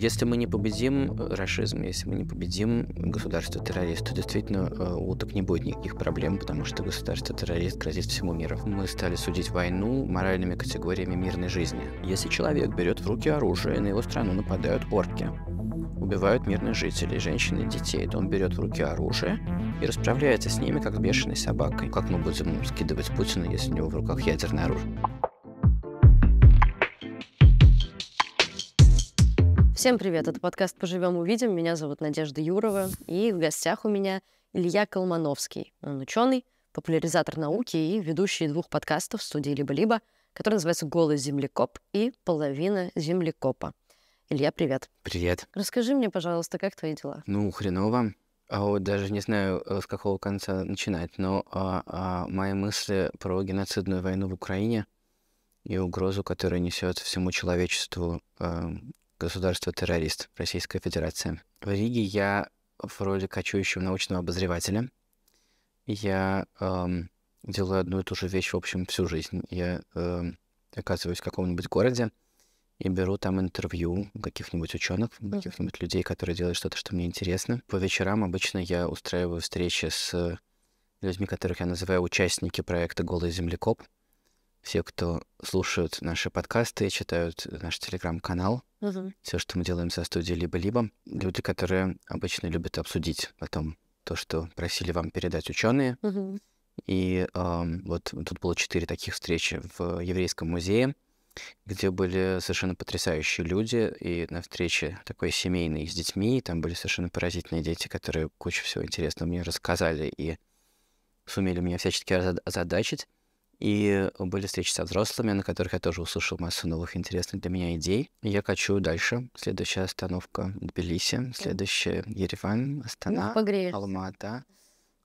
Если мы не победим э, расизм, если мы не победим государство-террорист, то действительно э, у уток не будет никаких проблем, потому что государство-террорист грозит всему миру. Мы стали судить войну моральными категориями мирной жизни. Если человек берет в руки оружие, на его страну нападают орки убивают мирных жителей, женщин и детей, то он берет в руки оружие и расправляется с ними, как с бешеной собакой. Как мы будем скидывать Путина, если у него в руках ядерное оружие? Всем привет, это подкаст «Поживем, увидим». Меня зовут Надежда Юрова, и в гостях у меня Илья Колмановский. Он ученый, популяризатор науки и ведущий двух подкастов в студии «Либо-либо», который называется «Голый землекоп» и «Половина землекопа». Илья, привет. Привет. Расскажи мне, пожалуйста, как твои дела? Ну, хреново. А вот даже не знаю, э, с какого конца начинать, но а, а, мои мысли про геноцидную войну в Украине и угрозу, которая несет всему человечеству эм, государство-террорист Российская Федерация. В Риге я в роли кочующего научного обозревателя. Я эм, делаю одну и ту же вещь, в общем, всю жизнь. Я эм, оказываюсь в каком-нибудь городе и беру там интервью каких-нибудь ученых, каких-нибудь людей, которые делают что-то, что мне интересно. По вечерам обычно я устраиваю встречи с э, людьми, которых я называю участники проекта «Голый землекоп». Все, кто слушают наши подкасты, читают наш телеграм-канал — Угу. Все, что мы делаем со студией либо-либо, люди, которые обычно любят обсудить потом то, что просили вам передать ученые. Угу. И э, вот тут было четыре таких встречи в еврейском музее, где были совершенно потрясающие люди, и на встрече такой семейной с детьми, там были совершенно поразительные дети, которые кучу всего интересного мне рассказали и сумели меня всячески озадачить. И были встречи со взрослыми, на которых я тоже услышал массу новых интересных для меня идей. Я качу дальше. Следующая остановка — Тбилиси. Следующая — Ереван, ну, Астана, Погреешься. Алмата.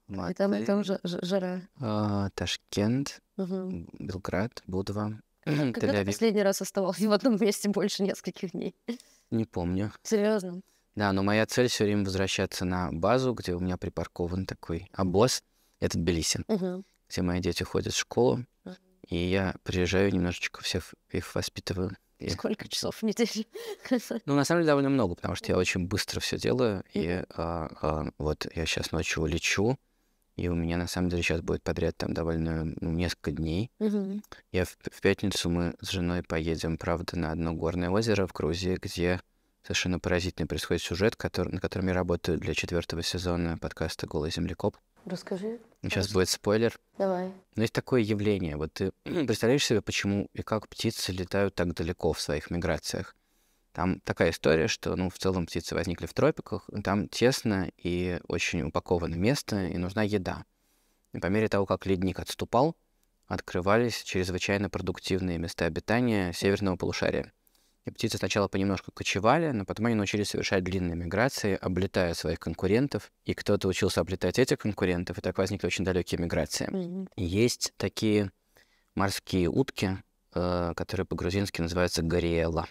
Алматы. И там, и там жара. А, Ташкент, угу. Белград, Будва. Когда ты последний раз оставался в одном месте больше нескольких дней? Не помню. Серьезно? Да, но моя цель все время возвращаться на базу, где у меня припаркован такой обоз. Это Тбилиси. Угу все мои дети ходят в школу, mm-hmm. и я приезжаю немножечко всех их воспитываю. И... Сколько часов в неделю? Ну, на самом деле, довольно много, потому что я очень быстро все делаю. И а, а, вот я сейчас ночью лечу, и у меня, на самом деле, сейчас будет подряд там довольно ну, несколько дней. mm Я в, в пятницу мы с женой поедем, правда, на одно горное озеро в Грузии, где совершенно поразительный происходит сюжет, который, на котором я работаю для четвертого сезона подкаста «Голый землекоп». Расскажи. Сейчас Расскажи. будет спойлер. Давай. Но есть такое явление. Вот ты представляешь себе, почему и как птицы летают так далеко в своих миграциях? Там такая история, что, ну, в целом птицы возникли в тропиках, там тесно и очень упаковано место, и нужна еда. И по мере того, как ледник отступал, открывались чрезвычайно продуктивные места обитания северного полушария. И птицы сначала понемножку кочевали, но потом они научились совершать длинные миграции, облетая своих конкурентов. И кто-то учился облетать этих конкурентов, и так возникли очень далекие миграции. Mm-hmm. Есть такие морские утки, э, которые по-грузински называются гориэла,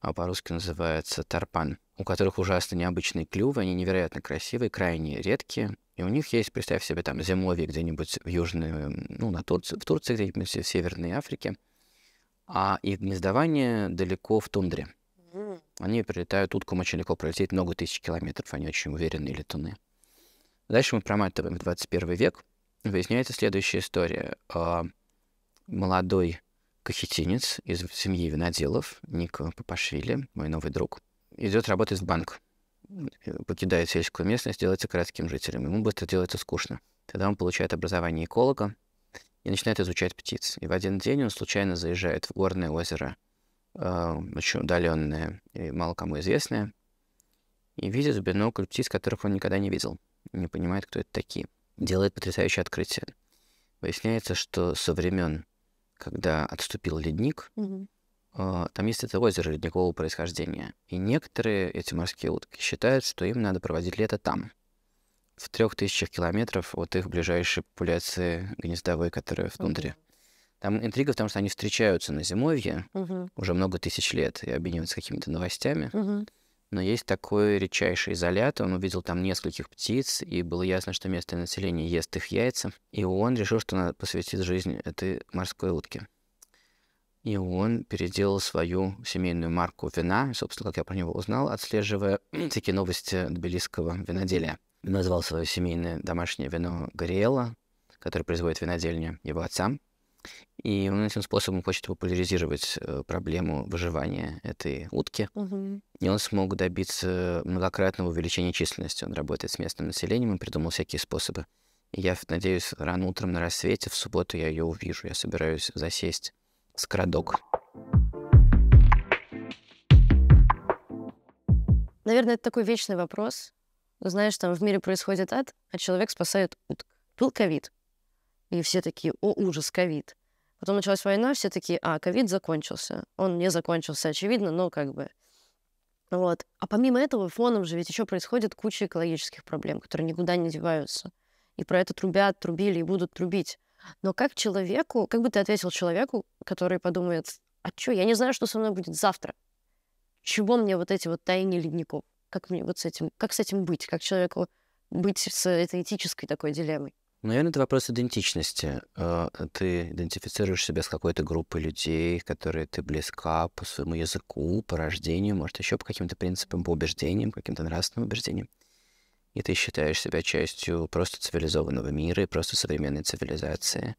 а по-русски называются тарпан, у которых ужасно необычные клювы, они невероятно красивые, крайне редкие. И у них есть, представь себе, там зимовье где-нибудь в Южной, ну, на Турции, в Турции где-нибудь в Северной Африке – а их гнездование далеко в тундре. Они прилетают, утку очень легко пролететь много тысяч километров, они очень уверенные летуны. Дальше мы проматываем 21 век. Выясняется следующая история. А, молодой кахетинец из семьи виноделов, Ник э, Папашвили, мой новый друг, идет работать в банк. Покидает сельскую местность, делается городским жителем. Ему быстро делается скучно. Тогда он получает образование эколога, и начинает изучать птиц. И в один день он случайно заезжает в горное озеро, э, очень удаленное и мало кому известное, и видит в бинокль птиц, которых он никогда не видел, не понимает, кто это такие. Делает потрясающее открытие. Выясняется, что со времен, когда отступил ледник, э, там есть это озеро ледникового происхождения. И некоторые эти морские утки считают, что им надо проводить лето там в трех тысячах километров от их ближайшей популяции гнездовой, которая в тундре. Там интрига в том, что они встречаются на зимовье угу. уже много тысяч лет и обмениваются какими-то новостями. Угу. Но есть такой редчайший изолят, он увидел там нескольких птиц, и было ясно, что местное население ест их яйца, и он решил, что надо посвятить жизнь этой морской утке. И он переделал свою семейную марку вина, собственно, как я про него узнал, отслеживая такие новости тбилисского виноделия назвал свое семейное домашнее вино Гориэла, которое производит винодельня его отца. И он этим способом хочет популяризировать э, проблему выживания этой утки. Угу. И он смог добиться многократного увеличения численности. Он работает с местным населением и придумал всякие способы. И я надеюсь, рано утром на рассвете, в субботу я ее увижу. Я собираюсь засесть с крадок. Наверное, это такой вечный вопрос, ну, знаешь, там в мире происходит ад, а человек спасает уток. Был ковид. И все такие, о, ужас, ковид. Потом началась война, все такие, а, ковид закончился. Он не закончился, очевидно, но как бы... Вот. А помимо этого, фоном же ведь еще происходит куча экологических проблем, которые никуда не деваются. И про это трубят, трубили и будут трубить. Но как человеку, как бы ты ответил человеку, который подумает, а чё, я не знаю, что со мной будет завтра. Чего мне вот эти вот тайни ледников? Как мне вот с этим, как с этим быть? Как человеку быть с этой этической такой дилеммой? Наверное, это вопрос идентичности. Э, ты идентифицируешь себя с какой-то группой людей, которые ты близка по своему языку, по рождению, может, еще по каким-то принципам, по убеждениям, каким-то нравственным убеждениям. И ты считаешь себя частью просто цивилизованного мира и просто современной цивилизации.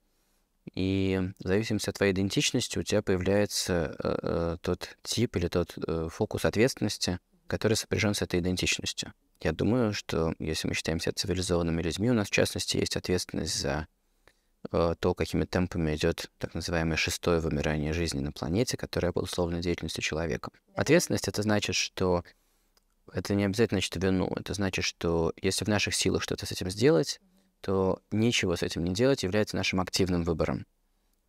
И в зависимости от твоей идентичности у тебя появляется э, э, тот тип или тот э, фокус ответственности – который сопряжен с этой идентичностью. Я думаю, что если мы считаем себя цивилизованными людьми, у нас в частности есть ответственность за э, то, какими темпами идет так называемое шестое вымирание жизни на планете, которое обусловлено деятельностью человека. Ответственность это значит, что это не обязательно значит вину. Это значит, что если в наших силах что-то с этим сделать, то ничего с этим не делать является нашим активным выбором.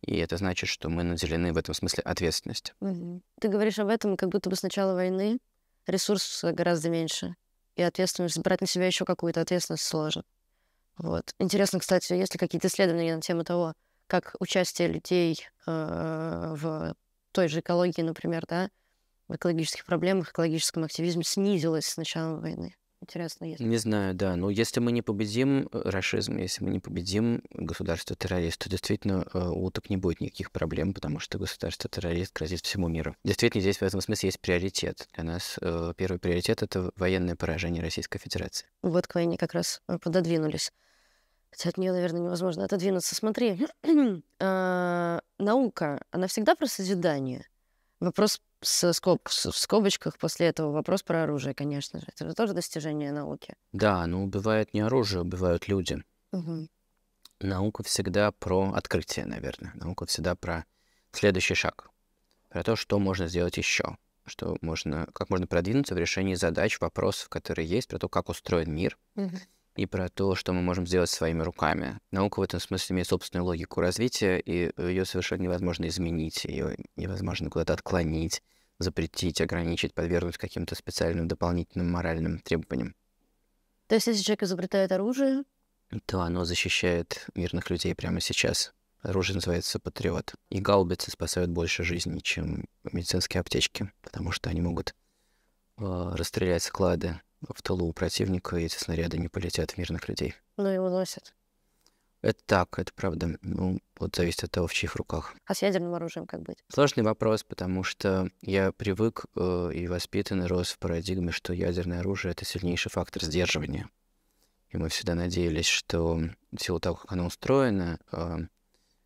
И это значит, что мы наделены в этом смысле ответственностью. Ты говоришь об этом как будто бы с начала войны, ресурс гораздо меньше. И ответственность, брать на себя еще какую-то ответственность сложно. Вот. Интересно, кстати, есть ли какие-то исследования на тему того, как участие людей э, в той же экологии, например, да, в экологических проблемах, экологическом активизме снизилось с начала войны? Интересно, есть. Не знаю, да. Но если мы не победим э, расизм, если мы не победим государство террорист, то действительно э, у УТОП не будет никаких проблем, потому что государство террорист грозит всему миру. Действительно, здесь в этом смысле есть приоритет. Для нас э, первый приоритет это военное поражение Российской Федерации. Вот к войне как раз пододвинулись. Хотя от нее, наверное, невозможно отодвинуться. Смотри, наука, она всегда про созидание. Вопрос с скоб... в скобочках после этого вопрос про оружие, конечно же. Это же тоже достижение науки. Да, но ну, убивают не оружие, убивают а люди. Угу. Наука всегда про открытие, наверное. Наука всегда про следующий шаг. Про то, что можно сделать еще. Что можно, как можно продвинуться в решении задач, вопросов, которые есть, про то, как устроен мир. Угу и про то, что мы можем сделать своими руками. Наука в этом смысле имеет собственную логику развития, и ее совершенно невозможно изменить, ее невозможно куда-то отклонить, запретить, ограничить, подвергнуть каким-то специальным дополнительным моральным требованиям. То есть, если человек изобретает оружие, то оно защищает мирных людей прямо сейчас. Оружие называется «Патриот». И гаубицы спасают больше жизней, чем медицинские аптечки, потому что они могут э, расстрелять склады в тылу у противника, эти снаряды не полетят в мирных людей. Ну и уносят. Это так, это правда. Ну, вот зависит от того, в чьих руках. А с ядерным оружием как быть? Сложный вопрос, потому что я привык э, и воспитан и рос в парадигме, что ядерное оружие — это сильнейший фактор сдерживания. И мы всегда надеялись, что в силу того, как оно устроено, э,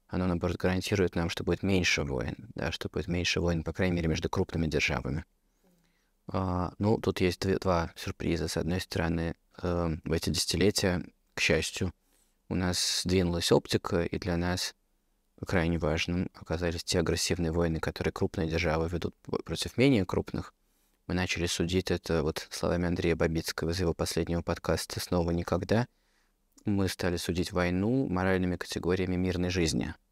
оно, наоборот, гарантирует нам, что будет меньше войн, да, что будет меньше войн, по крайней мере, между крупными державами. А, ну, тут есть два сюрприза. С одной стороны, э, в эти десятилетия, к счастью, у нас сдвинулась оптика, и для нас крайне важным оказались те агрессивные войны, которые крупные державы ведут против менее крупных. Мы начали судить это вот словами Андрея Бабицкого из его последнего подкаста «Снова никогда». Мы стали судить войну моральными категориями мирной жизни –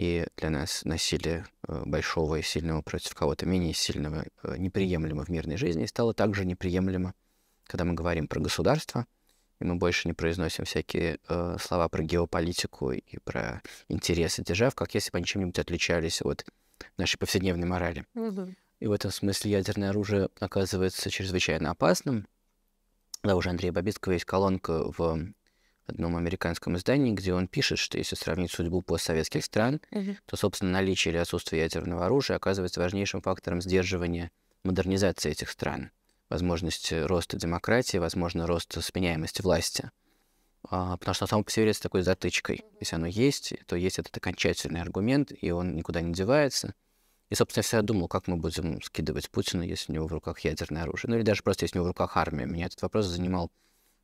и для нас насилие э, большого и сильного против кого-то менее сильного э, неприемлемо в мирной жизни стало также неприемлемо, когда мы говорим про государство, и мы больше не произносим всякие э, слова про геополитику и про интересы держав, как если бы они чем-нибудь отличались от нашей повседневной морали. Угу. И в этом смысле ядерное оружие оказывается чрезвычайно опасным. Да, уже Андрей Бабицкого есть колонка в одном американском издании, где он пишет, что если сравнить судьбу постсоветских стран, угу. то, собственно, наличие или отсутствие ядерного оружия оказывается важнейшим фактором сдерживания модернизации этих стран, возможность э, роста демократии, возможно, роста сменяемости власти. А, потому что само по себе является такой затычкой. Если оно есть, то есть этот окончательный аргумент, и он никуда не девается. И, собственно, я всегда думал, как мы будем скидывать Путина, если у него в руках ядерное оружие. Ну или даже просто если у него в руках армия. Меня этот вопрос занимал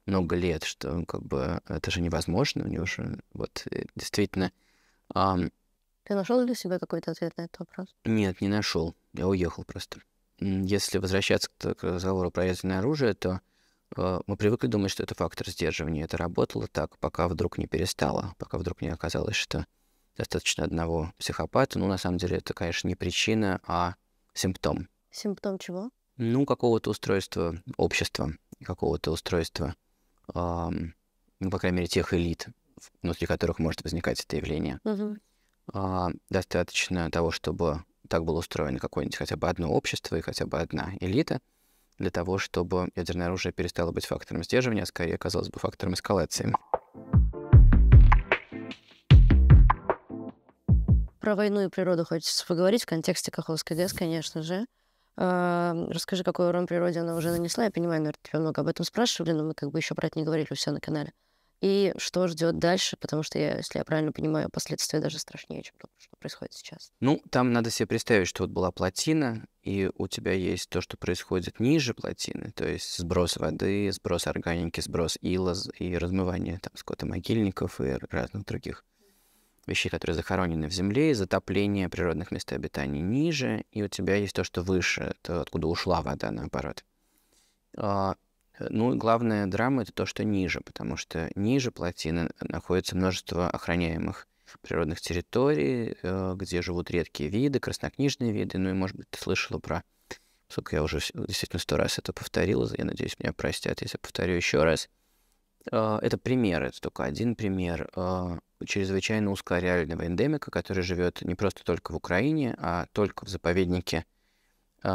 много лет, что как бы это же невозможно, у него же вот э, действительно. Um, Ты нашел для себя какой-то ответ на этот вопрос? Нет, не нашел. Я уехал просто. Если возвращаться к, к разговору про ядерное оружие, то э, мы привыкли думать, что это фактор сдерживания. Это работало так, пока вдруг не перестало, пока вдруг не оказалось, что достаточно одного психопата. Ну, на самом деле, это, конечно, не причина, а симптом. Симптом чего? Ну, какого-то устройства общества, какого-то устройства ну, по крайней мере, тех элит, внутри которых может возникать это явление. Угу. достаточно того, чтобы так было устроено какое-нибудь хотя бы одно общество и хотя бы одна элита, для того, чтобы ядерное оружие перестало быть фактором сдерживания, а скорее оказалось бы фактором эскалации. Про войну и природу хочется поговорить в контексте Каховской ГЭС, конечно же. Эм, расскажи, какой урон природе она уже нанесла. Я понимаю, наверное, тебя много об этом спрашивали, но ну мы как бы еще про это не говорили все на канале. И что ждет дальше, потому что, я, если я правильно понимаю, последствия даже страшнее, чем то, что происходит сейчас. Ну, там надо себе представить, что вот была плотина, и у тебя есть то, что происходит ниже плотины, то есть сброс воды, сброс органики, сброс ила и размывание там скотомогильников и разных других вещей, которые захоронены в земле, и затопление природных мест обитания ниже, и у тебя есть то, что выше, то, откуда ушла вода, наоборот. А, ну и главная драма — это то, что ниже, потому что ниже плотины находится множество охраняемых природных территорий, э, где живут редкие виды, краснокнижные виды, ну и, может быть, ты слышала про... Сколько я уже действительно сто раз это повторил, я надеюсь, меня простят, если повторю еще раз. А, это пример, это только один пример а, чрезвычайно узкоареального эндемика, который живет не просто только в Украине, а только в заповеднике, э,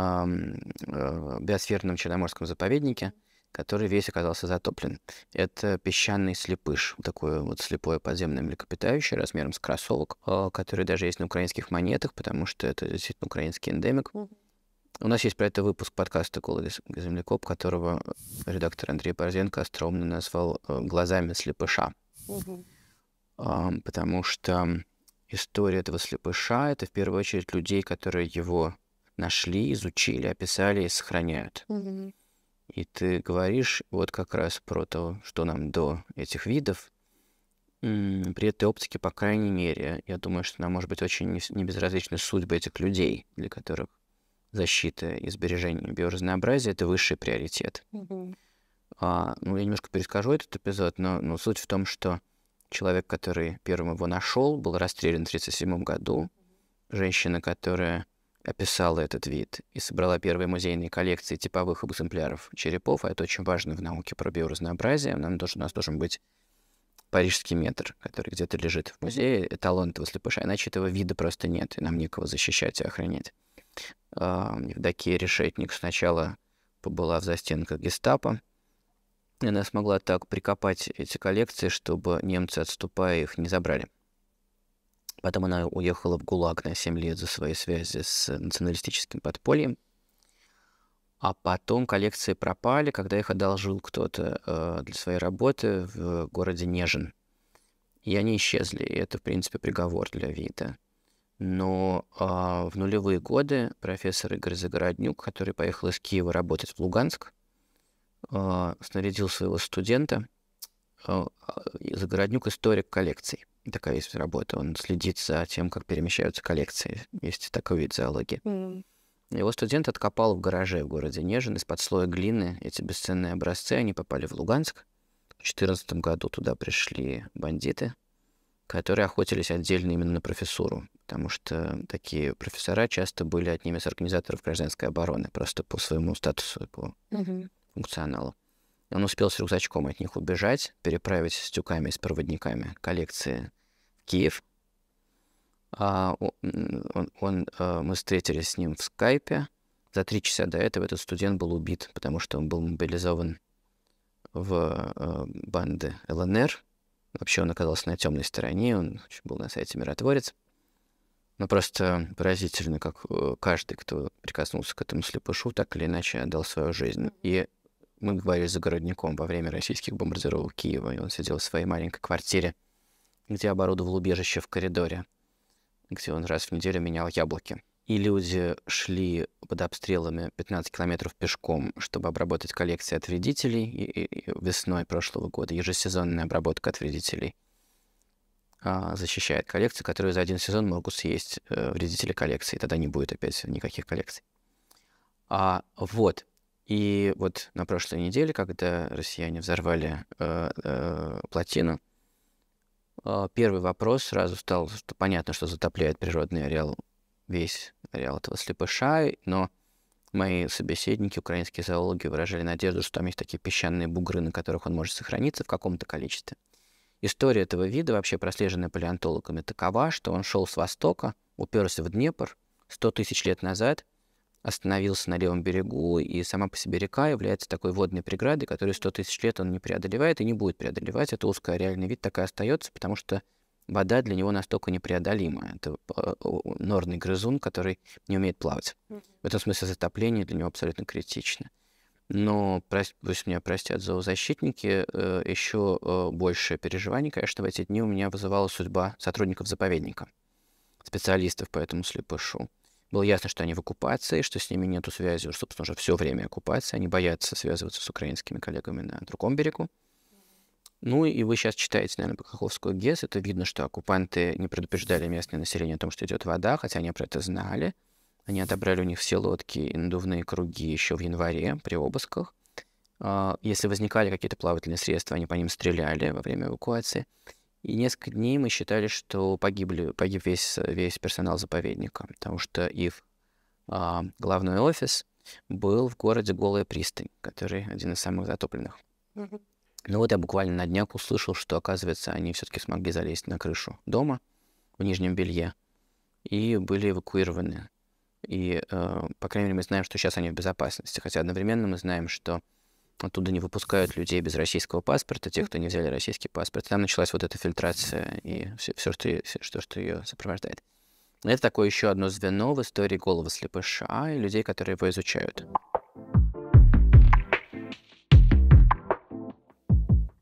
э, биосферном Черноморском заповеднике, который весь оказался затоплен. Это песчаный слепыш, такое вот слепое подземное млекопитающее размером с кроссовок, э, который даже есть на украинских монетах, потому что это действительно украинский эндемик. У нас есть про это выпуск подкаста «Кола землекоп», которого редактор Андрей Борзенко остроумно назвал э, «Глазами слепыша». Угу потому что история этого слепыша — это в первую очередь людей, которые его нашли, изучили, описали и сохраняют. Угу. И ты говоришь вот как раз про то, что нам до этих видов, при этой оптике, по крайней мере, я думаю, что нам может быть очень небезразличны судьбы этих людей, для которых защита и сбережение биоразнообразия — это высший приоритет. Mm-hmm. А, ну, я немножко перескажу этот эпизод, но ну, суть в том, что Человек, который первым его нашел, был расстрелян в 1937 году. Женщина, которая описала этот вид и собрала первые музейные коллекции типовых экземпляров черепов, а это очень важно в науке про биоразнообразие, нам должен, у нас должен быть парижский метр, который где-то лежит в музее, эталон этого слепыша, иначе этого вида просто нет, и нам некого защищать и охранять. А, Евдокия Решетник сначала побыла в застенках гестапо, и она смогла так прикопать эти коллекции, чтобы немцы, отступая, их не забрали. Потом она уехала в ГУЛАГ на 7 лет за свои связи с националистическим подпольем. А потом коллекции пропали, когда их одолжил кто-то э, для своей работы в городе Нежин. И они исчезли, и это, в принципе, приговор для Вита. Но э, в нулевые годы профессор Игорь Загороднюк, который поехал из Киева работать в Луганск, а, снарядил своего студента, а, Загороднюк историк коллекций. Такая есть работа. Он следит за тем, как перемещаются коллекции. Есть такой вид зоологии. Mm. Его студент откопал в гараже в городе Нежин из-под слоя глины эти бесценные образцы. Они попали в Луганск. В 2014 году туда пришли бандиты, которые охотились отдельно именно на профессуру, потому что такие профессора часто были одними из организаторов гражданской обороны, просто по своему статусу, по mm-hmm функционала. Он успел с рюкзачком от них убежать, переправить с тюками и с проводниками коллекции в Киев. А он, он, э, мы встретились с ним в скайпе. За три часа до этого этот студент был убит, потому что он был мобилизован в э, банды ЛНР. Вообще он оказался на темной стороне, он был на сайте «Миротворец». Но ну, просто поразительно, как э, каждый, кто прикоснулся к этому слепышу, так или иначе отдал свою жизнь. И мы говорили с загородником во время российских бомбардировок Киева, и он сидел в своей маленькой квартире, где оборудовал убежище в коридоре, где он раз в неделю менял яблоки. И люди шли под обстрелами 15 километров пешком, чтобы обработать коллекции от вредителей. И, и весной прошлого года ежесезонная обработка от вредителей а, защищает коллекции, которые за один сезон могут съесть э, вредители коллекции. Тогда не будет опять никаких коллекций. А, вот. И вот на прошлой неделе, когда россияне взорвали э, э, плотину, э, первый вопрос сразу стал, что понятно, что затопляет природный ареал весь ареал этого слепыша, но мои собеседники, украинские зоологи, выражали надежду, что там есть такие песчаные бугры, на которых он может сохраниться в каком-то количестве. История этого вида, вообще прослеженная палеонтологами, такова, что он шел с востока, уперся в Днепр 100 тысяч лет назад – остановился на левом берегу, и сама по себе река является такой водной преградой, которую 100 тысяч лет он не преодолевает и не будет преодолевать. Это узкая реальный вид такая остается, потому что вода для него настолько непреодолима. Это э, норный грызун, который не умеет плавать. В этом смысле затопление для него абсолютно критично. Но, пусть меня простят зоозащитники, э, еще э, большее переживание, конечно, в эти дни у меня вызывала судьба сотрудников заповедника, специалистов по этому слепышу. Было ясно, что они в оккупации, что с ними нету связи уже, собственно, уже все время оккупации. Они боятся связываться с украинскими коллегами на другом берегу. Ну и вы сейчас читаете, наверное, Покоховскую ГЭС. Это видно, что оккупанты не предупреждали местное население о том, что идет вода, хотя они про это знали. Они отобрали у них все лодки и надувные круги еще в январе при обысках. А, если возникали какие-то плавательные средства, они по ним стреляли во время эвакуации. И несколько дней мы считали, что погибли, погиб весь, весь персонал заповедника, потому что их а, главный офис был в городе Голая пристань, который один из самых затопленных. mm Ну вот я буквально на днях услышал, что, оказывается, они все-таки смогли залезть на крышу дома в нижнем белье и были эвакуированы. И, э, по крайней мере, мы знаем, что сейчас они в безопасности. Хотя одновременно мы знаем, что оттуда не выпускают людей без российского паспорта, тех, кто не взяли российский паспорт. Там началась вот эта фильтрация и все, все, что, все что, что ее сопровождает. Это такое еще одно звено в истории голова слепыша и людей, которые его изучают.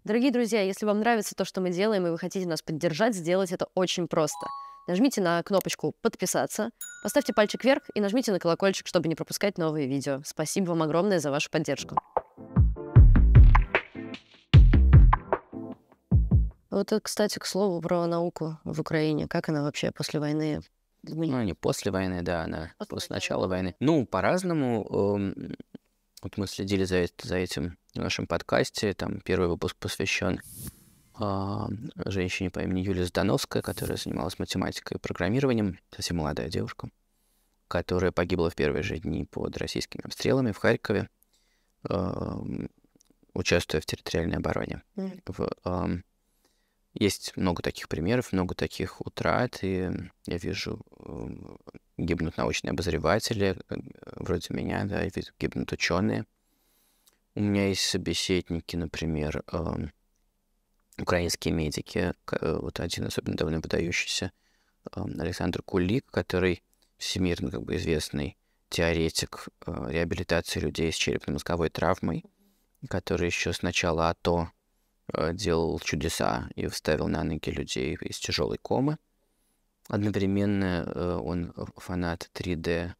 Дорогие друзья, если вам нравится то, что мы делаем, и вы хотите нас поддержать, сделать это очень просто. Нажмите на кнопочку «Подписаться», поставьте пальчик вверх и нажмите на колокольчик, чтобы не пропускать новые видео. Спасибо вам огромное за вашу поддержку. Вот, это, кстати, к слову про науку в Украине. Как она вообще после войны ну, не после войны, да, она после, после начала войны. Ну, по-разному. Вот мы следили за, за этим в нашем подкасте. Там первый выпуск посвящен э, женщине по имени Юлия Здановская, которая занималась математикой и программированием. Совсем молодая девушка, которая погибла в первые же дни под российскими обстрелами в Харькове, э, участвуя в территориальной обороне. Mm. В, э, есть много таких примеров, много таких утрат, и я вижу, эм, гибнут научные обозреватели, э, вроде меня, да, я гибнут ученые. У меня есть собеседники, например, эм, украинские медики, э, вот один особенно довольно выдающийся, эм, Александр Кулик, который всемирно как бы известный теоретик э, реабилитации людей с черепно-мозговой травмой, который еще сначала начала АТО Э, делал чудеса и вставил на ноги людей из тяжелой комы. Одновременно э, он фанат 3D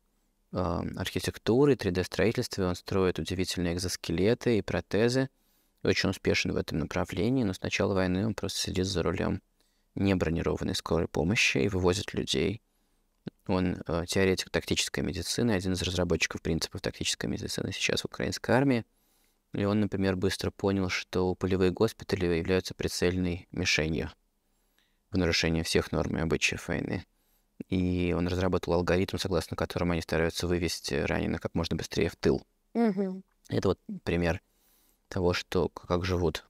э, архитектуры, 3D-строительства, он строит удивительные экзоскелеты и протезы, очень успешен в этом направлении, но с начала войны он просто сидит за рулем небронированной скорой помощи и вывозит людей. Он теоретик тактической медицины, один из разработчиков принципов тактической медицины сейчас в украинской армии – и он, например, быстро понял, что полевые госпитали являются прицельной мишенью в нарушении всех норм и обычаев войны. И он разработал алгоритм, согласно которому они стараются вывести раненых как можно быстрее в тыл. Угу. Это вот пример того, что как живут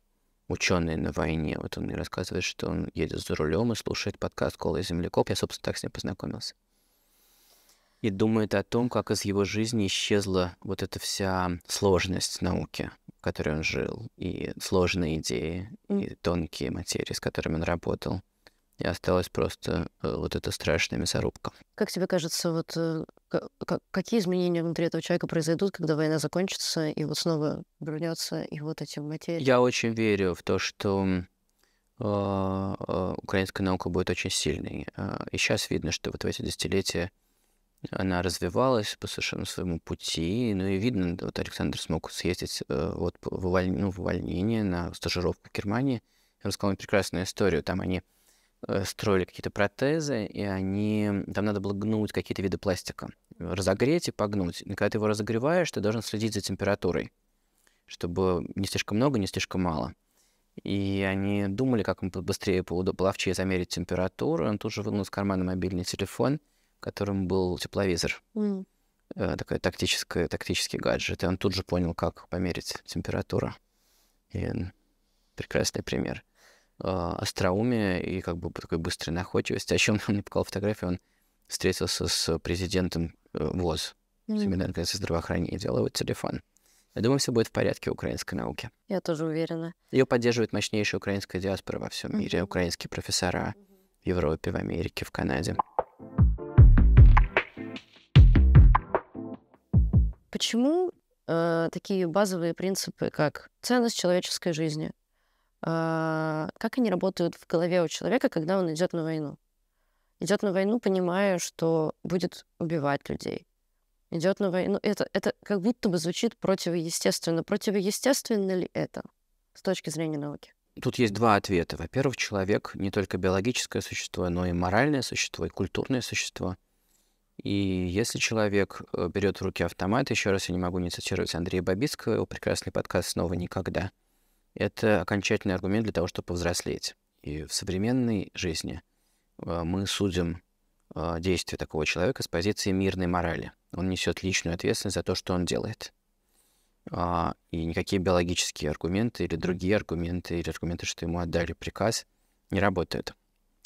ученые на войне. Вот он мне рассказывает, что он едет за рулем и слушает подкаст Колы и землекоп». Я, собственно, так с ним познакомился и думает о том, как из его жизни исчезла вот эта вся сложность науки, в которой он жил, и сложные идеи, и тонкие материи, с которыми он работал. И осталась просто э, вот эта страшная мясорубка. Как тебе кажется, вот э, какие изменения внутри этого человека произойдут, когда война закончится, и вот снова вернется, и вот эти материи? Я очень верю в то, что э, украинская наука будет очень сильной. И сейчас видно, что вот в эти десятилетия она развивалась по совершенно своему пути. Ну и видно, вот Александр смог съездить э, вот, в, уволь... ну, в увольнение на стажировку в Германии. Я рассказал прекрасную историю. Там они э, строили какие-то протезы, и они... Там надо было гнуть какие-то виды пластика. Э, разогреть и погнуть. И когда ты его разогреваешь, ты должен следить за температурой, чтобы не слишком много, не слишком мало. И они думали, как им быстрее, половчее замерить температуру. Он тут же вынул из кармана мобильный телефон — которым был тепловизор. Mm. Такой тактический, тактический гаджет. И он тут же понял, как померить температуру. И прекрасный пример а, Остроумие и как бы такой быстрой находчивости. А еще он мне показал фотографию, он встретился с президентом э, ВОЗ, mm. Всемирной организации здравоохранения, делал его телефон. Я думаю, все будет в порядке украинской науки. Я тоже уверена. Ее поддерживает мощнейшая украинская диаспора во всем мире, mm-hmm. украинские профессора mm-hmm. в Европе, в Америке, в Канаде. Почему э, такие базовые принципы, как ценность человеческой жизни, э, как они работают в голове у человека, когда он идет на войну? Идет на войну, понимая, что будет убивать людей. Идет на войну. Это, это как будто бы звучит противоестественно. Противоестественно ли это с точки зрения науки? Тут есть два ответа. Во-первых, человек не только биологическое существо, но и моральное существо, и культурное существо — и если человек э, берет в руки автомат, еще раз я не могу не цитировать Андрея Бабицкого, его прекрасный подкаст «Снова никогда», это окончательный аргумент для того, чтобы повзрослеть. И в современной жизни а, мы судим а, действия такого человека с позиции мирной морали. Он несет личную ответственность за то, что он делает. А, и никакие биологические аргументы или другие аргументы, или аргументы, что ему отдали приказ, не работают.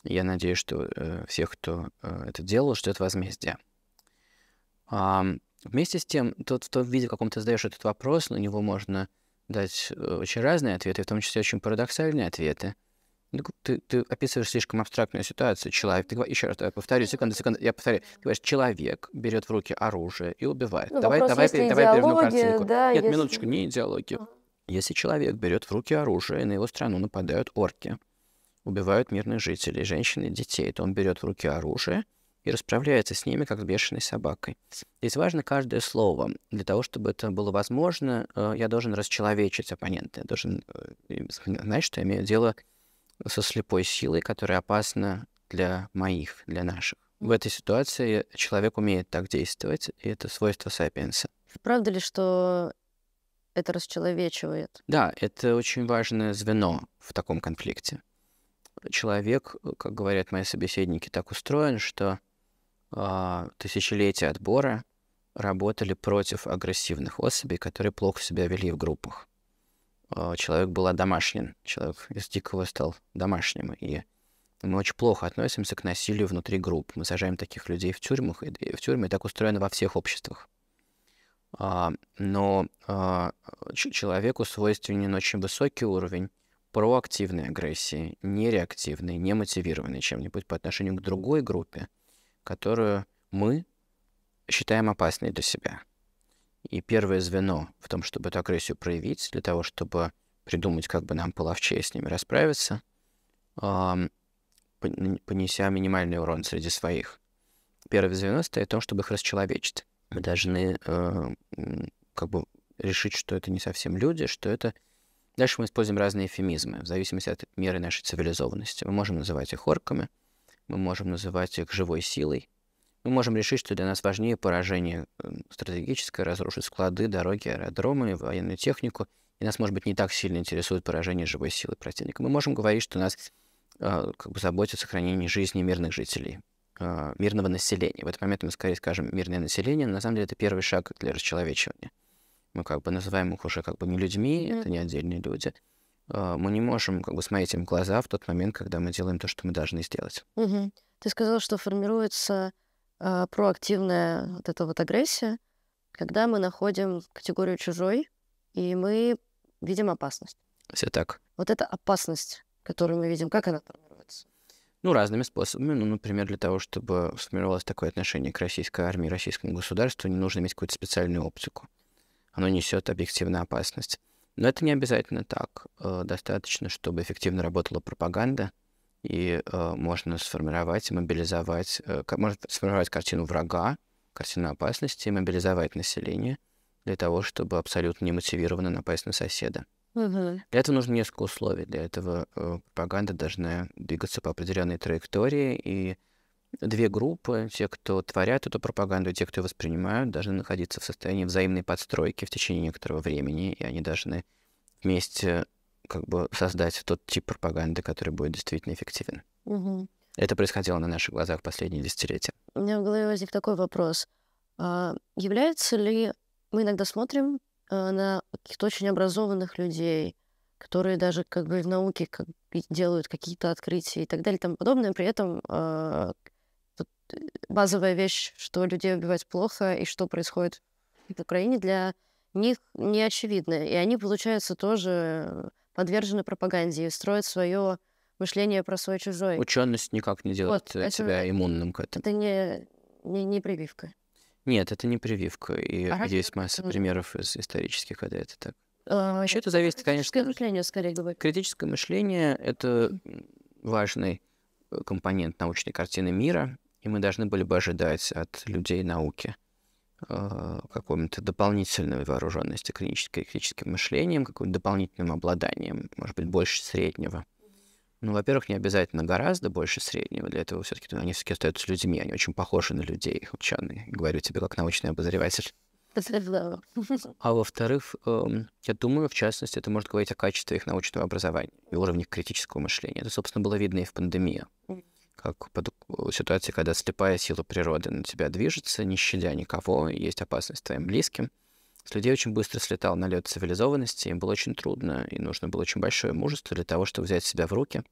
Я надеюсь, что э, всех, кто э, это делал, ждет возмездие. А, вместе с тем, тот, в том виде, в каком ты задаешь этот вопрос, на него можно дать э, очень разные ответы, в том числе очень парадоксальные ответы. Ну, ты, ты описываешь слишком абстрактную ситуацию. Человек, ты, еще раз, я повторю, секунду, секунду, я повторю. Ты говоришь, человек берет в руки оружие и убивает. Ну, давай, вопрос, давай, давай, давай переверну картинку. Да, Нет, если... минуточку, не идеология. Если человек берет в руки оружие, и на его страну нападают орки, убивают мирных жителей, женщин и детей, то он берет в руки оружие и расправляется с ними, как с бешеной собакой. Здесь важно каждое слово. Для того, чтобы это было возможно, э, я должен расчеловечить оппонента. Я должен э, знать, что я имею дело со слепой силой, которая опасна для моих, для наших. В этой ситуации человек умеет так действовать, и это свойство сапиенса. Правда ли, что это расчеловечивает? Да, это очень важное звено в таком конфликте человек, э, как говорят мои собеседники, так устроен, что э, тысячелетия отбора работали против агрессивных особей, которые плохо себя вели в группах. Э, человек был одомашнен, человек из дикого стал домашним, и мы очень плохо относимся к насилию внутри групп. Мы сажаем таких людей в тюрьмах, и в тюрьме так устроено во всех обществах. А, но а, человеку свойственен очень высокий уровень проактивной агрессии, нереактивной, немотивированной чем-нибудь по отношению к другой группе, которую мы считаем опасной для себя. И первое звено в том, чтобы эту агрессию проявить, для того, чтобы придумать, как бы нам половче с ними расправиться, понеся минимальный урон среди своих. Первое звено стоит в том, чтобы их расчеловечить. Мы должны э, как бы решить, что это не совсем люди, что это Дальше мы используем разные эфемизмы, в зависимости от меры нашей цивилизованности. Мы можем называть их орками, мы можем называть их живой силой, мы можем решить, что для нас важнее поражение эм, стратегическое, разрушить склады, дороги, аэродромы, военную технику, и нас, может быть, не так сильно интересует поражение живой силы противника. Мы можем говорить, что нас э, как бы заботит сохранение жизни мирных жителей, э, мирного населения. В этот момент мы скорее скажем «мирное население», но на самом деле это первый шаг для расчеловечивания – мы как бы называем их уже как бы не людьми, это не отдельные люди, а, мы не можем как бы смотреть им в глаза в тот момент, когда мы делаем то, что мы должны сделать. Угу. Ты сказал, что формируется э, проактивная вот эта вот агрессия, когда мы находим категорию чужой, и мы видим опасность. Все так. Вот эта опасность, которую мы видим, как она формируется? Ну, разными способами. Ну, например, для того, чтобы сформировалось такое отношение к российской армии, российскому государству, не нужно иметь какую-то специальную оптику оно несет объективную опасность. Но это не обязательно так. Э, достаточно, чтобы эффективно работала пропаганда, и э, можно сформировать и мобилизовать, э, можно сформировать картину врага, картину опасности, и мобилизовать население для того, чтобы абсолютно немотивированно напасть на соседа. Угу. Для этого нужно несколько условий. Для этого пропаганда должна двигаться по определенной траектории и две группы, те, кто творят эту пропаганду, те, кто ее воспринимают, должны находиться в состоянии взаимной подстройки в течение некоторого времени, и они должны вместе как бы создать тот тип пропаганды, который будет действительно эффективен. Угу. Это происходило на наших глазах последние десятилетия. У меня в голове возник такой вопрос. А, является ли... Мы иногда смотрим а, на каких-то очень образованных людей, которые даже как бы в науке как, делают какие-то открытия и так далее и тому подобное, при этом а, Э, базовая вещь, что людей убивать плохо и что происходит в Украине для них не очевидно. И они, получается, тоже подвержены пропаганде и строят свое мышление про свой чужой. Ученость никак не делает вот, это, тебя э, иммунным к этому. Это не, не, не прививка. Нет, это не прививка. И а есть масса примеров из исторических, когда это так. А, Еще это зависит, конечно критическое Мышление, скорее говоря. Критическое мышление это важный э, компонент научной картины мира и мы должны были бы ожидать от людей науки э, какой-то дополнительной вооруженности клинической, критическим мышлением, каким-то дополнительным обладанием, может быть, больше среднего. Ну, во-первых, не обязательно гораздо больше среднего. Для этого все-таки они все-таки остаются людьми, они очень похожи на людей, ученые. Говорю тебе как научный обозреватель. А во-вторых, эм, я думаю, в частности, это может говорить о качестве их научного образования и уровне критического мышления. Это, собственно, было видно и в пандемии как э, ситуации, когда слепая сила природы на тебя движется, не щадя никого, есть опасность твоим близким. С людей очень быстро слетал налет цивилизованности, им было очень трудно, и нужно было очень большое мужество для того, чтобы взять себя в руки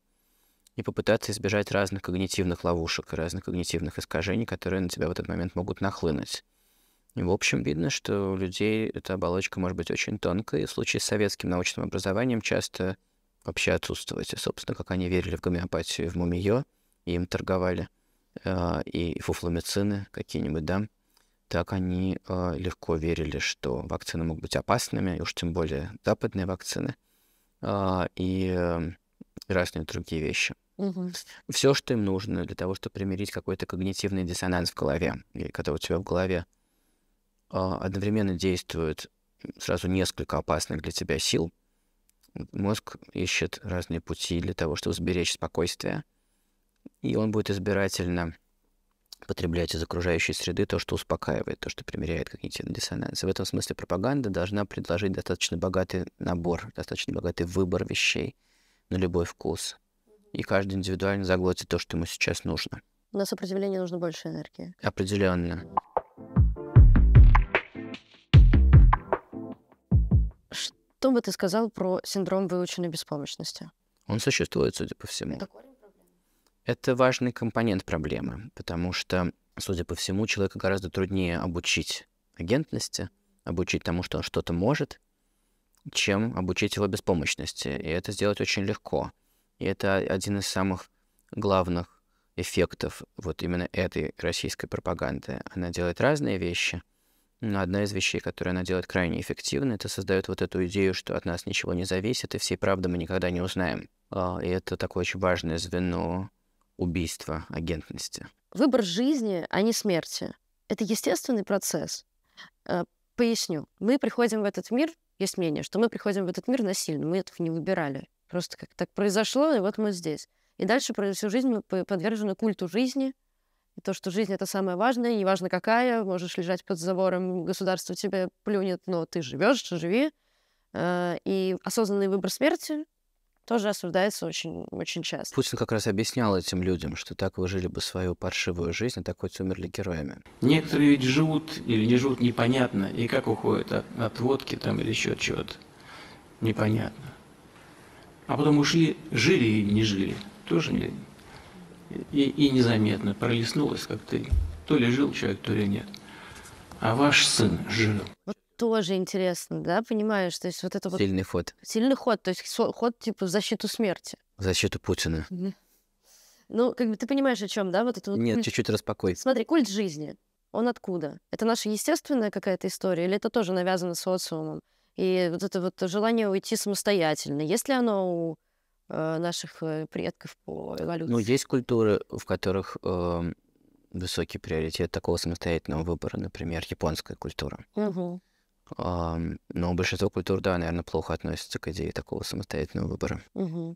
и попытаться избежать разных когнитивных ловушек, разных когнитивных искажений, которые на тебя в этот момент могут нахлынуть. И, в общем, видно, что у людей эта оболочка может быть очень тонкой, и в случае с советским научным образованием часто вообще отсутствовать. И, собственно, как они верили в гомеопатию и в мумиё — им торговали, а, и фуфломицины какие-нибудь, да, так они а, легко верили, что вакцины могут быть опасными, и уж тем более западные вакцины, а, и э, разные другие вещи. Угу. Все, что им нужно для того, чтобы примирить какой-то когнитивный диссонанс в голове, или когда у тебя в голове одновременно действует сразу несколько опасных для тебя сил, мозг ищет разные пути для того, чтобы сберечь спокойствие – и он будет избирательно потреблять из окружающей среды то, что успокаивает, то, что примеряет когнитивный диссонанс. И в этом смысле пропаганда должна предложить достаточно богатый набор, достаточно богатый выбор вещей на любой вкус. И каждый индивидуально заглотит то, что ему сейчас нужно. На сопротивление нужно больше энергии. Определенно. Что бы ты сказал про синдром выученной беспомощности? Он существует, судя по всему. Это корень? Это важный компонент проблемы, потому что, судя по всему, человека гораздо труднее обучить агентности, обучить тому, что он что-то может, чем обучить его беспомощности. И это сделать очень легко. И это один из самых главных эффектов вот именно этой российской пропаганды. Она делает разные вещи, но одна из вещей, которую она делает крайне эффективно, это создает вот эту идею, что от нас ничего не зависит, и всей правды мы никогда не узнаем. А, и это такое очень важное звено убийство агентности. Выбор жизни, а не смерти. Это естественный процесс. Э, поясню. Мы приходим в этот мир, есть мнение, что мы приходим в этот мир насильно, мы этого не выбирали. Просто как так произошло, и вот мы здесь. И дальше всю жизнь мы подвержены культу жизни, и то, что жизнь — это самое важное, неважно какая, можешь лежать под забором, государство тебя плюнет, но ты живешь, живи. Э, и осознанный выбор смерти тоже осуждается очень, очень часто. Путин как раз объяснял этим людям, что так вы жили бы свою паршивую жизнь, а так хоть умерли героями. Некоторые ведь живут или не живут непонятно, и как уходят от, от водки там или еще от чего-то. Непонятно. А потом ушли, жили и не жили. Тоже не, и, и незаметно пролеснулось как-то. То ли жил человек, то ли нет. А ваш сын жил. Вот тоже интересно, да, понимаешь? То есть вот это вот Сильный ход. Сильный ход, то есть ход типа в защиту смерти. В защиту Путина. Ну, как бы ты понимаешь, о чем, да? Вот это вот... Нет, чуть-чуть распакуй. Смотри, культ жизни. Он откуда? Это наша естественная какая-то история, или это тоже навязано социумом? И вот это вот желание уйти самостоятельно, есть ли оно у э, наших э, предков по ну, эволюции? Ну, есть культуры, в которых эм, высокий приоритет такого самостоятельного выбора, например, японская культура. Угу. Но большинство культур, да, наверное, плохо относятся к идее такого самостоятельного выбора. Угу.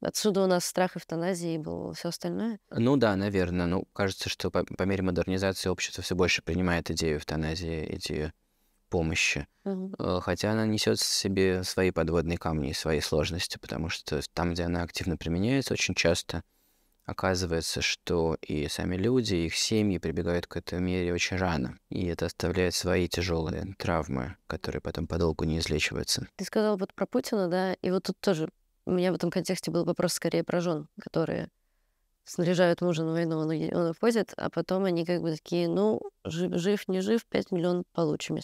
Отсюда у нас страх эвтаназии был, все остальное? Ну да, наверное. Ну, кажется, что по, по мере модернизации общество все больше принимает идею эвтаназии, идею помощи. Угу. Хотя она несет в себе свои подводные камни и свои сложности, потому что там, где она активно применяется, очень часто Оказывается, что и сами люди, и их семьи прибегают к этой мере очень рано. И это оставляет свои тяжелые травмы, которые потом подолгу не излечиваются. Ты сказал вот про Путина, да, и вот тут тоже у меня в этом контексте был вопрос скорее про жен, которые снаряжают мужа на войну, он, он уходит, а потом они как бы такие, ну, жив, жив не жив, 5 миллионов получим.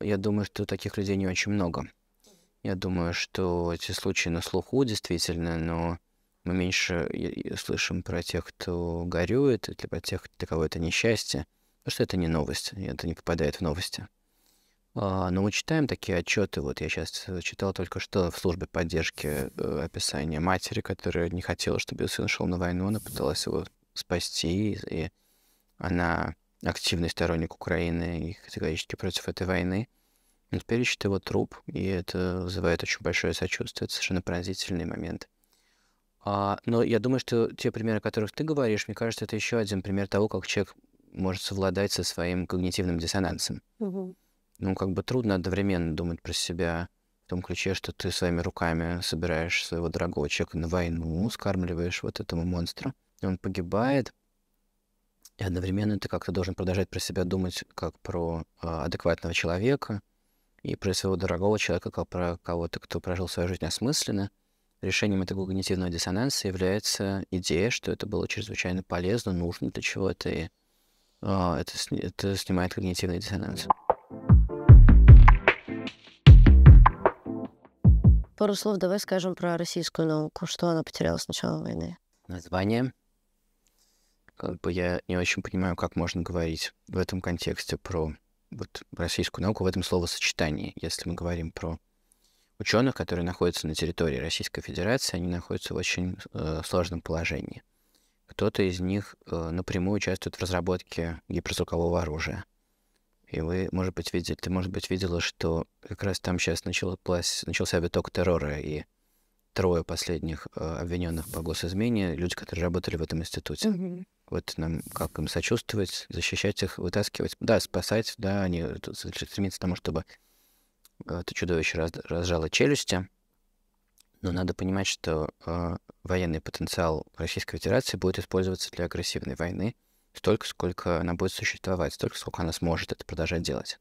Я думаю, что таких людей не очень много. Я думаю, что эти случаи на слуху действительно, но мы меньше слышим про тех, кто горюет, или про тех, для кого это несчастье, потому что это не новость, это не попадает в новости. А, но мы читаем такие отчеты. Вот я сейчас э, читал только что в службе поддержки э, описание матери, которая не хотела, чтобы ее сын шел на войну, она пыталась его спасти, и она активный сторонник Украины и категорически против этой войны. Но теперь ищет его труп, и это вызывает очень большое сочувствие. Это совершенно пронзительный момент. А, но я думаю, что те примеры, о которых ты говоришь, мне кажется, это еще один пример того, как человек может совладать со своим когнитивным диссонансом. Угу. Ну, как бы трудно одновременно думать про себя в том ключе, что ты своими руками собираешь своего дорогого человека на войну, скармливаешь вот этому монстру, и он погибает, и одновременно ты как-то должен продолжать про себя думать как про э, адекватного человека и про своего дорогого человека, как про кого-то, кто прожил свою жизнь осмысленно, Решением этого когнитивного диссонанса является идея, что это было чрезвычайно полезно, нужно для чего-то, и о, а, это, это снимает когнитивный диссонанс. Пару слов давай скажем про российскую науку. Что она потеряла с начала войны? Название. Как бы я не очень понимаю, как можно говорить в этом контексте про вот российскую науку в этом словосочетании, если мы говорим про ученых, которые находятся на территории Российской Федерации, они находятся в очень э, сложном положении. Кто-то из них э, напрямую участвует в разработке гиперзвукового оружия. И вы, может быть, видели, ты, может быть, видела, что как раз там сейчас началось, начался виток террора, и трое последних э, обвиненных по госизмене люди, которые работали в этом институте. Mm-hmm. Вот нам как им сочувствовать, защищать их, вытаскивать, да, спасать, да, они стремятся к тому, чтобы Э, это чудовище раз, разжало челюсти. Но надо понимать, что э, военный потенциал Российской Федерации будет использоваться для агрессивной войны столько, сколько она будет существовать, столько, сколько она сможет это продолжать делать.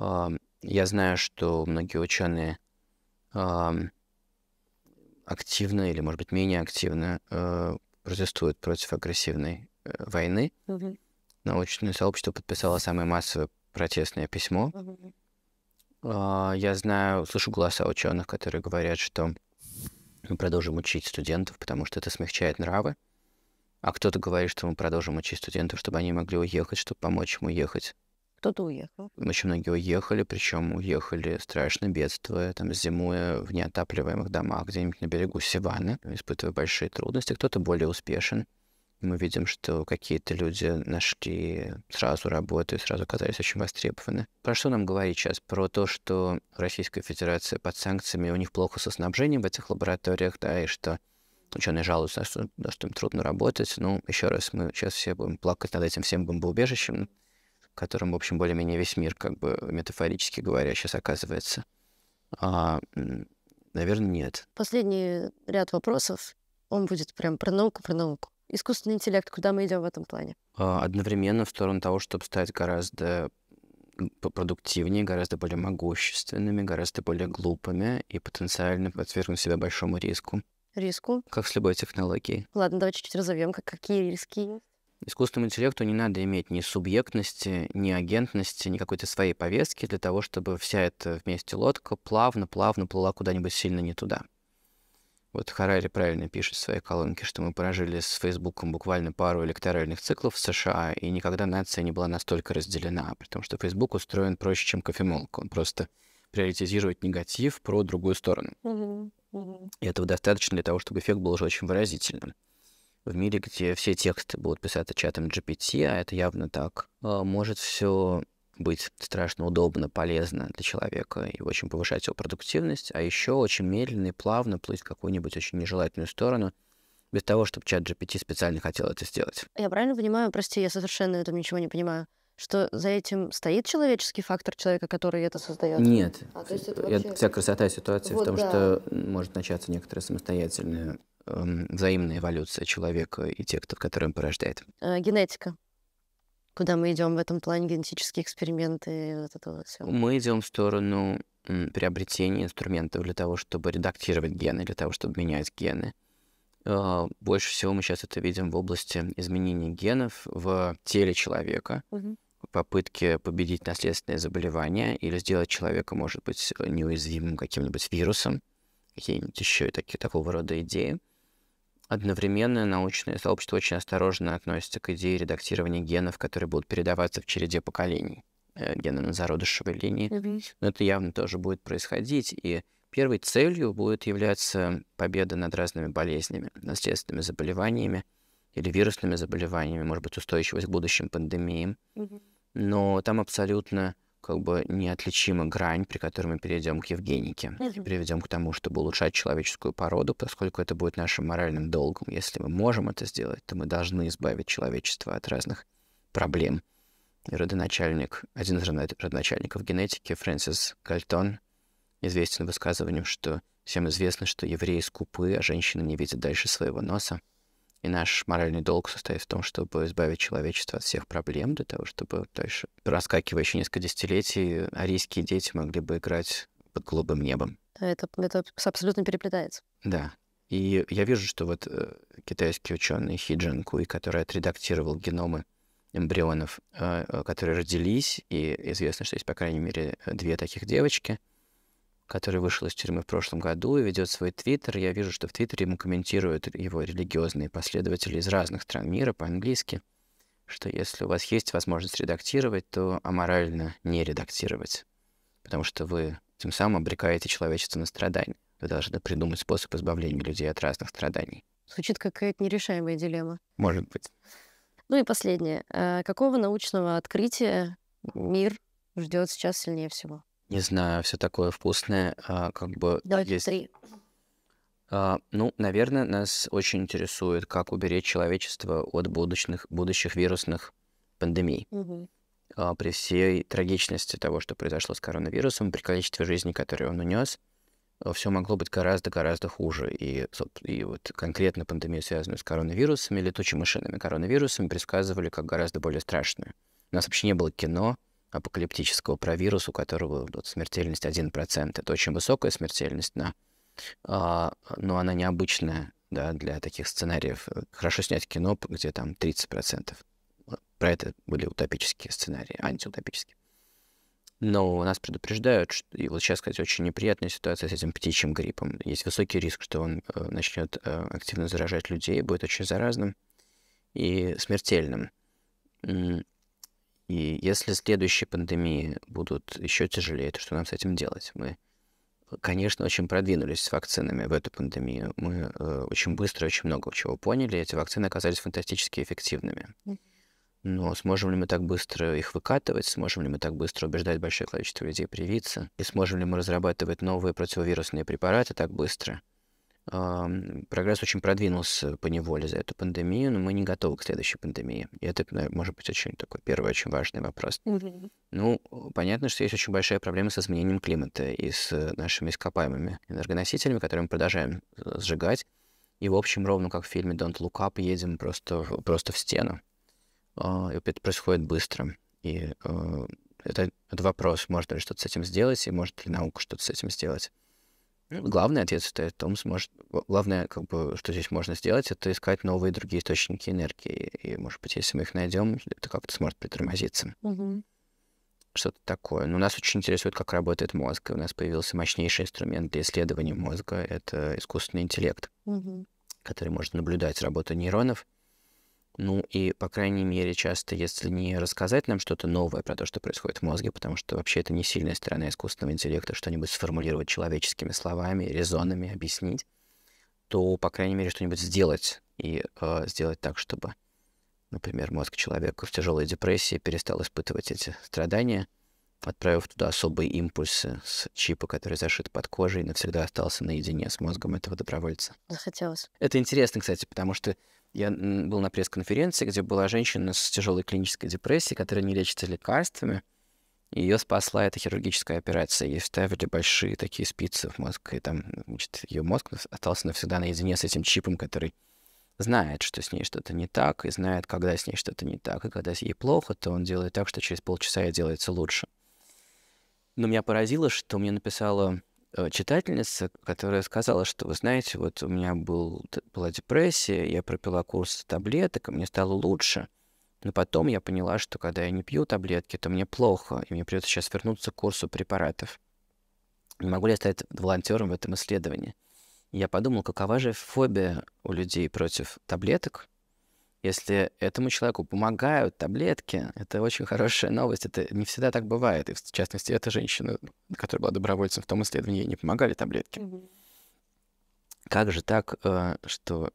Э, я знаю, что многие ученые э, активно или, может быть, менее активно э, протестуют против агрессивной э, войны. Научное сообщество подписало самое массовое протестное письмо. Mm-hmm. А, я знаю, слышу голоса ученых, которые говорят, что мы продолжим учить студентов, потому что это смягчает нравы. А кто-то говорит, что мы продолжим учить студентов, чтобы они могли уехать, чтобы помочь им уехать. Кто-то уехал. Очень многие уехали, причем уехали страшно бедствуя, там, зимуя в неотапливаемых домах где-нибудь на берегу Сивана, испытывая большие трудности. Кто-то более успешен мы видим, что какие-то люди нашли сразу работу и сразу оказались очень востребованы. Про что нам говорить сейчас? Про то, что Российская Федерация под санкциями, у них плохо со снабжением в этих лабораториях, да, и что ученые жалуются, что, что им трудно работать. Ну, еще раз, мы сейчас все будем плакать над этим всем бомбоубежищем, которым, в общем, более-менее весь мир, как бы метафорически говоря, сейчас оказывается. А, наверное, нет. Последний ряд вопросов, он будет прям про науку, про науку искусственный интеллект, куда мы идем в этом плане? А, одновременно в сторону того, чтобы стать гораздо продуктивнее, гораздо более могущественными, гораздо более глупыми и потенциально подвергнуть себя большому риску. Риску? Как с любой технологией. Ладно, давай чуть-чуть разовьем, как, какие риски есть. Искусственному интеллекту не надо иметь ни субъектности, ни агентности, ни какой-то своей повестки для того, чтобы вся эта вместе лодка плавно-плавно плыла куда-нибудь сильно не туда. Вот Харари правильно пишет в своей колонке, что мы прожили с Фейсбуком буквально пару электоральных циклов в США, и никогда нация не была настолько разделена, при том, что Фейсбук устроен проще, чем кофемолка. Он просто приоритизирует негатив про другую сторону. Mm-hmm. Mm-hmm. И этого достаточно для того, чтобы эффект был уже очень выразительным. В мире, где все тексты будут писаться чатом GPT, а это явно так, а, может все быть страшно удобно, полезно для человека и очень повышать его продуктивность, а еще очень медленно и плавно плыть в какую-нибудь очень нежелательную сторону, без того, чтобы чат GPT специально хотел это сделать. Я правильно понимаю, прости, я совершенно этом ничего не понимаю, что за этим стоит человеческий фактор человека, который это создает? Нет. А, то есть это вообще... Вся красота ситуации вот в том, да. что может начаться некоторая самостоятельная эм, взаимная эволюция человека и тех, кто, который он порождает. Э, генетика куда мы идем в этом плане генетические эксперименты, вот это вот все. Мы идем в сторону приобретения инструментов для того, чтобы редактировать гены, для того, чтобы менять гены. А, больше всего мы сейчас это видим в области изменения генов в теле человека, угу. попытки победить наследственные заболевания или сделать человека, может быть, неуязвимым каким-нибудь вирусом, какие-нибудь еще и такие, такого рода идеи. Одновременно научное сообщество очень осторожно относится к идее редактирования генов, которые будут передаваться в череде поколений. Э, на зародышевой линии. Но это явно тоже будет происходить. И первой целью будет являться победа над разными болезнями, наследственными заболеваниями или вирусными заболеваниями, может быть, устойчивость к будущим пандемиям. Но там абсолютно как бы неотличима грань, при которой мы перейдем к Евгенике. Приведем к тому, чтобы улучшать человеческую породу, поскольку это будет нашим моральным долгом. Если мы можем это сделать, то мы должны избавить человечество от разных проблем. родоначальник, один из родоначальников генетики, Фрэнсис Гальтон, известен высказыванием, что всем известно, что евреи скупы, а женщины не видят дальше своего носа. И наш моральный долг состоит в том, чтобы избавить человечество от всех проблем, для того, чтобы дальше, раскакивая еще несколько десятилетий, арийские дети могли бы играть под голубым небом. Это, это абсолютно переплетается. Да. И я вижу, что вот э, китайский ученый Хи Джан Куй, который отредактировал геномы эмбрионов, э, э, которые родились, и известно, что есть, по крайней мере, две таких девочки — который вышел из тюрьмы в прошлом году и ведет свой твиттер. Я вижу, что в твиттере ему комментируют его религиозные последователи из разных стран мира по-английски, что если у вас есть возможность редактировать, то аморально не редактировать, потому что вы тем самым обрекаете человечество на страдания. Вы должны придумать способ избавления людей от разных страданий. Звучит какая-то нерешаемая дилемма. Может быть. Ну и последнее. А какого научного открытия мир ждет сейчас сильнее всего? не знаю, все такое вкусное, а, как бы Давайте есть... три. А, ну, наверное, нас очень интересует, как уберечь человечество от будущих, будущих вирусных пандемий. Угу. А, при всей трагичности того, что произошло с коронавирусом, при количестве жизней, которые он унес, а, все могло быть гораздо-гораздо хуже. И, и вот конкретно пандемию, связанную с коронавирусами, летучими машинами коронавирусами, предсказывали как гораздо более страшную. У нас вообще не было кино, апокалиптического про вирус, у которого вот, смертельность 1%. Это очень высокая смертельность, да. А, но она необычная да, для таких сценариев. Хорошо снять кино, где там 30%. Про это были утопические сценарии, антиутопические. Но нас предупреждают, что, и вот сейчас, кстати, очень неприятная ситуация с этим птичьим гриппом. Есть высокий риск, что он э, начнет э, активно заражать людей, будет очень заразным и смертельным. И если следующие пандемии будут еще тяжелее, то что нам с этим делать? Мы, конечно, очень продвинулись с вакцинами в эту пандемию. Мы э, очень быстро очень много чего поняли. Эти вакцины оказались фантастически эффективными. Но сможем ли мы так быстро их выкатывать, сможем ли мы так быстро убеждать большое количество людей привиться, и сможем ли мы разрабатывать новые противовирусные препараты так быстро, а, прогресс очень продвинулся по неволе за эту пандемию, но мы не готовы к следующей пандемии. И это, может быть, очень такой первый очень важный вопрос. Mm-hmm. Ну, понятно, что есть очень большая проблема с изменением климата и с э, нашими ископаемыми энергоносителями, которые мы продолжаем сжигать. И, в общем, ровно как в фильме Don't Look Up, едем просто, просто в стену. А, и это происходит быстро. И э, это, это вопрос, можно ли что-то с этим сделать, и может ли наука что-то с этим сделать. Главный ответ это том, сможет... главное, как бы, что здесь можно сделать, это искать новые другие источники энергии. И, может быть, если мы их найдем, это как-то сможет притормозиться. Угу. Что-то такое. Но нас очень интересует, как работает мозг. И у нас появился мощнейший инструмент для исследования мозга. Это искусственный интеллект, угу. который может наблюдать работу нейронов ну и, по крайней мере, часто, если не рассказать нам что-то новое про то, что происходит в мозге, потому что вообще это не сильная сторона искусственного интеллекта, что-нибудь сформулировать человеческими словами, резонами, объяснить, то, по крайней мере, что-нибудь сделать. И э, сделать так, чтобы, например, мозг человека в тяжелой депрессии перестал испытывать эти страдания, отправив туда особые импульсы с чипа, который зашит под кожей, и навсегда остался наедине с мозгом этого добровольца. Захотелось. Это интересно, кстати, потому что я был на пресс-конференции, где была женщина с тяжелой клинической депрессией, которая не лечится лекарствами. Ее спасла эта хирургическая операция. Ей вставили большие такие спицы в мозг, и там значит, ее мозг остался навсегда наедине с этим чипом, который знает, что с ней что-то не так, и знает, когда с ней что-то не так, и когда ей плохо, то он делает так, что через полчаса ей делается лучше. Но меня поразило, что мне написала Э, читательница, которая сказала, что, вы знаете, вот у меня был, была депрессия, я пропила курс таблеток, и мне стало лучше. Но потом я поняла, что когда я не пью таблетки, то мне плохо, и мне придется сейчас вернуться к курсу препаратов. Не могу ли я стать волонтером в этом исследовании? Я подумал, какова же фобия у людей против таблеток, если этому человеку помогают таблетки, это очень хорошая новость. Это не всегда так бывает. И, в частности, эта женщина, которая была добровольцем в том исследовании, ей не помогали таблетки. Mm-hmm. Как же так, э, что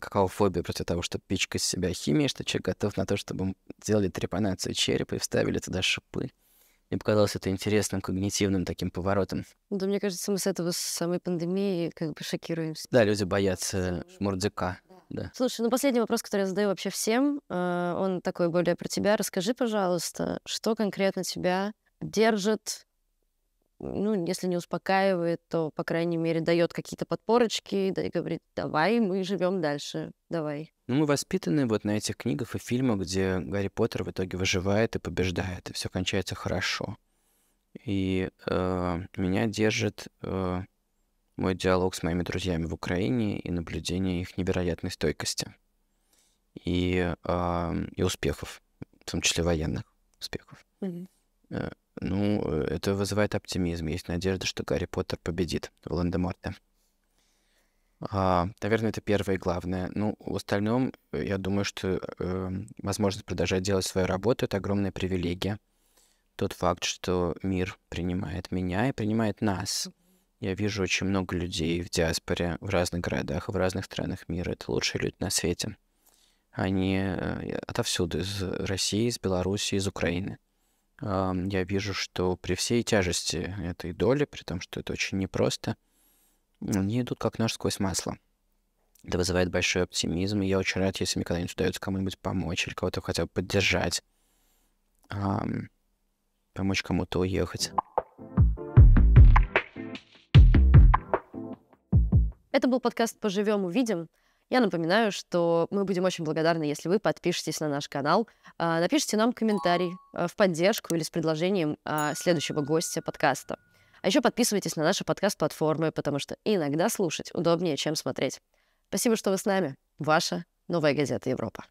какая фобия против того, что пичка из себя химией, что человек готов на то, чтобы сделали трепанацию черепа и вставили туда шипы? Мне показалось это интересным когнитивным таким поворотом. Ну да, мне кажется, мы с этого, с самой пандемии как бы шокируемся. Да, люди боятся шмурдяка да. Слушай, ну последний вопрос, который я задаю вообще всем, э, он такой более про тебя. Расскажи, пожалуйста, что конкретно тебя держит, ну, если не успокаивает, то, по крайней мере, дает какие-то подпорочки да, и говорит, давай, мы живем дальше, давай. Ну, мы воспитаны вот на этих книгах и фильмах, где Гарри Поттер в итоге выживает и побеждает, и все кончается хорошо. И э, меня держит э, мой диалог с моими друзьями в Украине и наблюдение их невероятной стойкости и, э, и успехов, в том числе военных успехов. Mm-hmm. Э, ну, э, это вызывает оптимизм. Есть надежда, что Гарри Поттер победит в де А, наверное, это первое и главное. Ну, в остальном, э, я думаю, что э, возможность продолжать делать свою работу — это огромная привилегия. Тот факт, что мир принимает меня и принимает нас — я вижу очень много людей в диаспоре, в разных городах, в разных странах мира. Это лучшие люди на свете. Они э, отовсюду, из России, из Беларуси, из Украины. Я вижу, что при всей тяжести этой доли, при том, что это очень непросто, они идут как нож сквозь масло. Это вызывает большой оптимизм, и я очень рад, если мне когда-нибудь удается кому-нибудь помочь или кого-то хотя бы поддержать, помочь кому-то уехать. Это был подкаст «Поживем, увидим». Я напоминаю, что мы будем очень благодарны, если вы подпишетесь на наш канал, а, напишите нам комментарий а, в поддержку или с предложением а, следующего гостя подкаста. А еще подписывайтесь на наши подкаст-платформы, потому что иногда слушать удобнее, чем смотреть. Спасибо, что вы с нами. Ваша Новая газета Европа.